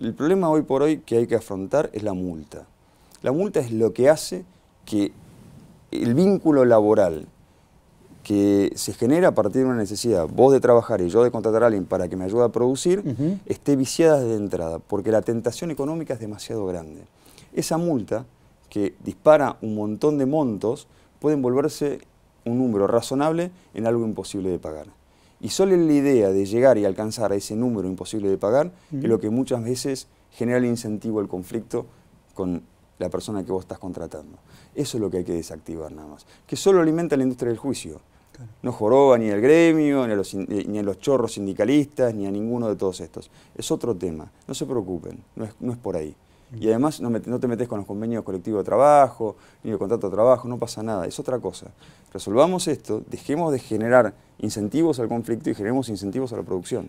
El problema hoy por hoy que hay que afrontar es la multa. La multa es lo que hace que el vínculo laboral que se genera a partir de una necesidad, vos de trabajar y yo de contratar a alguien para que me ayude a producir, esté viciada desde entrada, porque la tentación económica es demasiado grande. Esa multa, que dispara un montón de montos, puede volverse un número razonable en algo imposible de pagar. Y solo la idea de llegar y alcanzar a ese número imposible de pagar es lo que muchas veces genera el incentivo al conflicto con la persona que vos estás contratando. Eso es lo que hay que desactivar nada más. Que solo alimenta la industria del juicio. No joroba ni al gremio, ni a, los, eh, ni los, chorros sindicalistas, ni a ninguno de todos estos. Es otro tema. No se preocupen, no es por ahí. Y además no, no te metes con los convenios colectivos de trabajo, ni el contrato de trabajo, no pasa nada, es otra cosa. Resolvamos esto, dejemos de generar incentivos al conflicto y generemos incentivos a la producción.